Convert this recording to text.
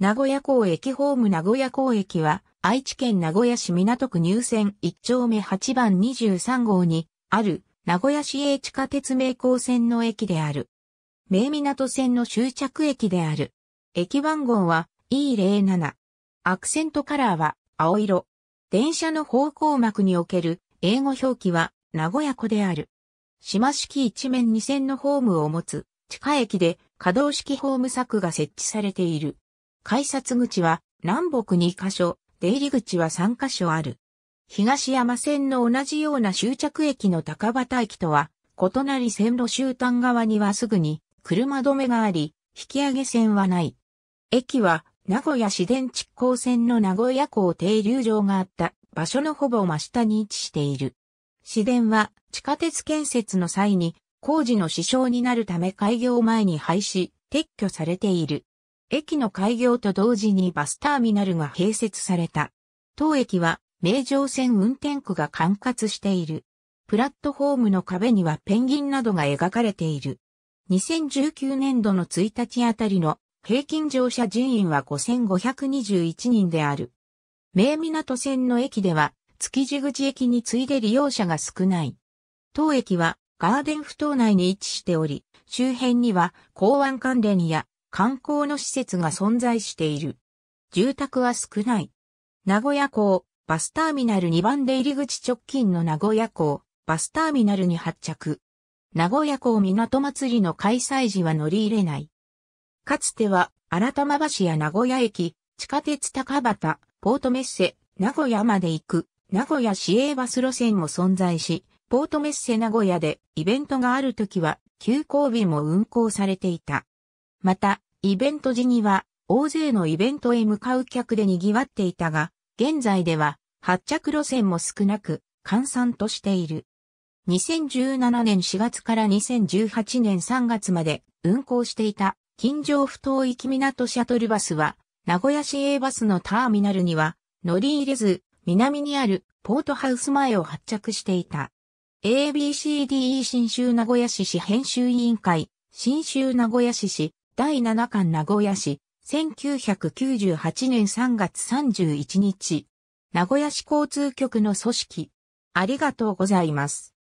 名古屋港駅ホーム名古屋港駅は、愛知県名古屋市港区入線1丁目8番23号に、ある、名古屋市営地下鉄名港線の駅である。名港線の終着駅である。駅番号は E07。アクセントカラーは青色。電車の方向幕における英語表記は名古屋湖である。島式一面二線のホームを持つ地下駅で可動式ホーム柵が設置されている。改札口は南北2カ所、出入り口は3カ所ある。東山線の同じような終着駅の高畑駅とは、異なり線路終端側にはすぐに車止めがあり、引き上げ線はない。駅は名古屋市電築港線の名古屋港停留場があった場所のほぼ真下に位置している。市電は地下鉄建設の際に工事の支障になるため開業前に廃止、撤去されている。駅の開業と同時にバスターミナルが併設された。当駅は名城線運転区が管轄している。プラットフォームの壁にはペンギンなどが描かれている。2019年度の1日あたりの平均乗車人員は5521人である。名港線の駅では築地口駅に次いで利用者が少ない。当駅はガーデン埠島内に位置しており、周辺には港湾関連や観光の施設が存在している。住宅は少ない。名古屋港、バスターミナル2番出入り口直近の名古屋港、バスターミナルに発着。名古屋港港祭りの開催時は乗り入れない。かつては、新玉橋や名古屋駅、地下鉄高畑、ポートメッセ、名古屋まで行く、名古屋市営バス路線も存在し、ポートメッセ名古屋でイベントがある時は、急行便も運行されていた。また、イベント時には、大勢のイベントへ向かう客で賑わっていたが、現在では、発着路線も少なく、閑散としている。2017年4月から2018年3月まで運行していた近城不当行き港シャトルバスは、名古屋市営バスのターミナルには乗り入れず、南にあるポートハウス前を発着していた。ABCDE 新州名古屋市市編集委員会、新州名古屋市市第7巻名古屋市、1998年3月31日、名古屋市交通局の組織。ありがとうございます。